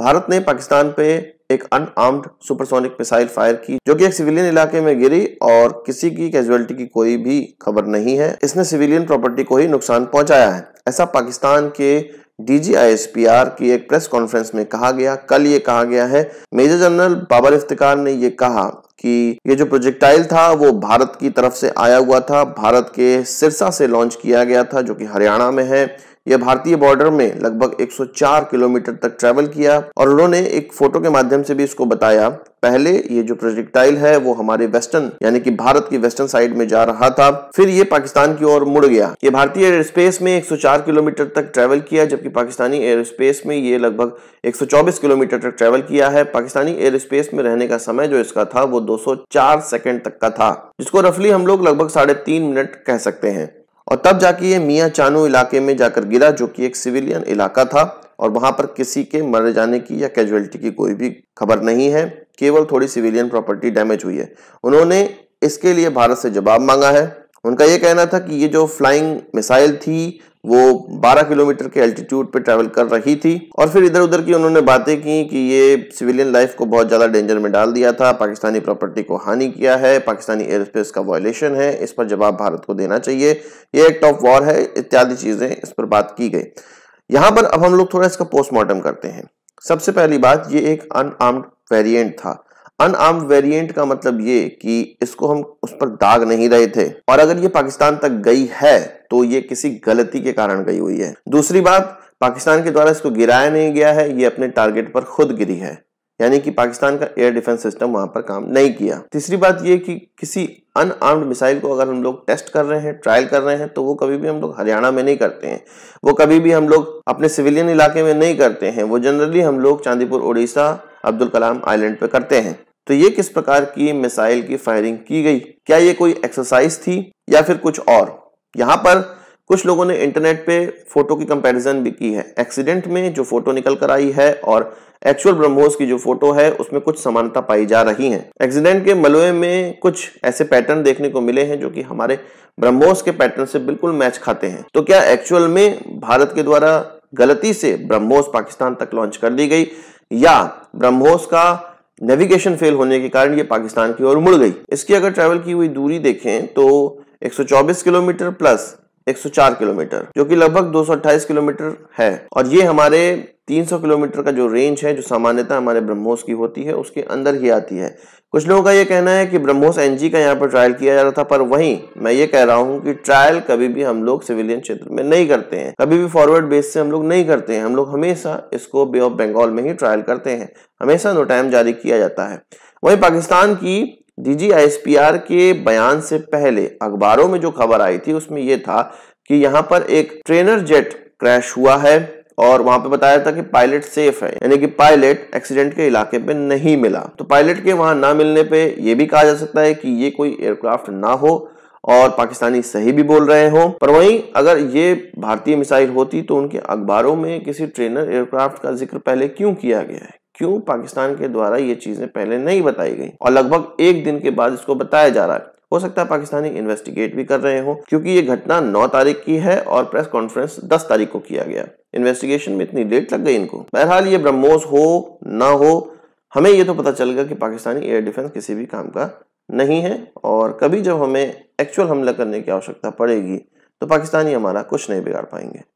भारत ने पाकिस्तान पे एक अनआर्म्ड सुपरसोनिक मिसाइल फायर की जो कि एक सिविलियन इलाके में गिरी और किसी की कैजुअलिटी की कोई भी खबर नहीं है इसने सिविलियन प्रॉपर्टी को ही नुकसान पहुंचाया है ऐसा पाकिस्तान के डीजीआईएसपीआर की एक प्रेस कॉन्फ्रेंस में कहा गया कल ये कहा गया है मेजर जनरल बाबर इफ्तिकार ने ये कहा कि ये जो प्रोजेक्टाइल था वो भारत की तरफ से आया हुआ था भारत के सिरसा से लॉन्च किया गया था जो कि हरियाणा में है यह भारतीय बॉर्डर में लगभग 104 किलोमीटर तक ट्रेवल किया और उन्होंने एक फोटो के माध्यम से भी इसको बताया पहले ये जो प्रोजेक्टाइल है वो हमारे वेस्टर्न यानी कि भारत की वेस्टर्न साइड में जा रहा था फिर ये पाकिस्तान की ओर मुड़ गया ये भारतीय एयर स्पेस में 104 किलोमीटर तक ट्रेवल किया जबकि पाकिस्तानी एयर स्पेस में ये लगभग 124 किलोमीटर तक ट्रेवल किया है पाकिस्तानी एयर स्पेस में रहने का समय जो इसका था वो दो सौ तक का था जिसको रफली हम लोग लगभग साढ़े तीन मिनट कह सकते हैं और तब जाके ये मियाँ चानू इलाके में जाकर गिरा जो कि एक सिविलियन इलाका था और वहां पर किसी के मर जाने की या कैजुअलिटी की कोई भी खबर नहीं है केवल थोड़ी सिविलियन प्रॉपर्टी डैमेज हुई है उन्होंने इसके लिए भारत से जवाब मांगा है उनका यह कहना था कि ये जो फ्लाइंग मिसाइल थी वो 12 किलोमीटर के एल्टीट्यूड पे ट्रैवल कर रही थी और फिर इधर उधर की उन्होंने बातें की कि ये सिविलियन लाइफ को बहुत ज़्यादा डेंजर में डाल दिया था पाकिस्तानी प्रॉपर्टी को हानि किया है पाकिस्तानी एयर स्पेस का वॉयलेशन है इस पर जवाब भारत को देना चाहिए ये एक्ट ऑफ वॉर है इत्यादि चीज़ें इस पर बात की गई यहाँ पर अब हम लोग थोड़ा इसका पोस्टमार्टम करते हैं सबसे पहली बात ये एक अनआर्म्ड वेरियंट था अनआर्म्ड वेरिएंट का मतलब ये कि इसको हम उस पर दाग नहीं रहे थे और अगर ये पाकिस्तान तक गई है तो ये किसी गलती के कारण गई हुई है दूसरी बात पाकिस्तान के द्वारा इसको गिराया नहीं गया है ये अपने टारगेट पर खुद गिरी है यानी कि पाकिस्तान का एयर डिफेंस सिस्टम वहां पर काम नहीं किया तीसरी बात यह कि किसी अनआर्म्ड मिसाइल को अगर हम लोग टेस्ट कर रहे हैं ट्रायल कर रहे हैं तो वो कभी भी हम लोग हरियाणा में नहीं करते हैं वो कभी भी हम लोग अपने सिविलियन इलाके में नहीं करते हैं वो जनरली हम लोग चांदीपुर उड़ीसा अब्दुल कलाम आइलैंड पे करते हैं तो ये किस प्रकार की मिसाइल की फायरिंग की गई क्या ये कोई एक्सरसाइज थी या फिर कुछ और यहाँ पर कुछ लोगों ने इंटरनेट पे फोटो की कंपैरिजन भी की है एक्सीडेंट में जो फोटो निकल कर आई है और एक्चुअल ब्रह्मोस की जो फोटो है उसमें कुछ समानता पाई जा रही है एक्सीडेंट के मलबे में कुछ ऐसे पैटर्न देखने को मिले हैं जो कि हमारे ब्रह्मोस के पैटर्न से बिल्कुल मैच खाते हैं तो क्या एक्चुअल में भारत के द्वारा गलती से ब्रह्मोस पाकिस्तान तक लॉन्च कर दी गई या ब्रह्मोस का नेविगेशन फेल होने के कारण ये पाकिस्तान की ओर मुड़ गई इसकी अगर ट्रैवल की हुई दूरी देखें तो 124 किलोमीटर प्लस 104 किलोमीटर जो कि लगभग 228 किलोमीटर है और ये हमारे 300 किलोमीटर का जो रेंज है जो सामान्यतः हमारे ब्रह्मोस की होती है उसके अंदर ही आती है कुछ लोगों का ये कहना है कि ब्रह्मोस एनजी का यहाँ पर ट्रायल किया जा रहा था पर वहीं मैं ये कह रहा हूँ कि ट्रायल कभी भी हम लोग सिविलियन क्षेत्र में नहीं करते हैं कभी भी फॉरवर्ड बेस से हम लोग नहीं करते हैं हम लोग हमेशा इसको बे ऑफ बंगाल में ही ट्रायल करते हैं हमेशा नो टाइम जारी किया जाता है वहीं पाकिस्तान की डीजीआईएसपीआर के बयान से पहले अखबारों में जो खबर आई थी उसमें यह था कि यहां पर एक ट्रेनर जेट क्रैश हुआ है और वहां पे बताया था कि पायलट सेफ है यानी कि पायलट एक्सीडेंट के इलाके पे नहीं मिला तो पायलट के वहां ना मिलने पे ये भी कहा जा सकता है कि ये कोई एयरक्राफ्ट ना हो और पाकिस्तानी सही भी बोल रहे हो पर वहीं अगर ये भारतीय मिसाइल होती तो उनके अखबारों में किसी ट्रेनर एयरक्राफ्ट का जिक्र पहले क्यों किया गया है क्यों पाकिस्तान के द्वारा ये चीज़ें पहले नहीं बताई गई और लगभग एक दिन के बाद इसको बताया जा रहा है हो सकता है पाकिस्तानी इन्वेस्टिगेट भी कर रहे हो क्योंकि ये घटना नौ तारीख की है और प्रेस कॉन्फ्रेंस दस तारीख को किया गया इन्वेस्टिगेशन में इतनी लेट लग गई इनको बहरहाल ये ब्रह्मोस हो ना हो हमें ये तो पता चल गया कि पाकिस्तानी एयर डिफेंस किसी भी काम का नहीं है और कभी जब हमें एक्चुअल हमला करने की आवश्यकता पड़ेगी तो पाकिस्तानी हमारा कुछ नहीं बिगाड़ पाएंगे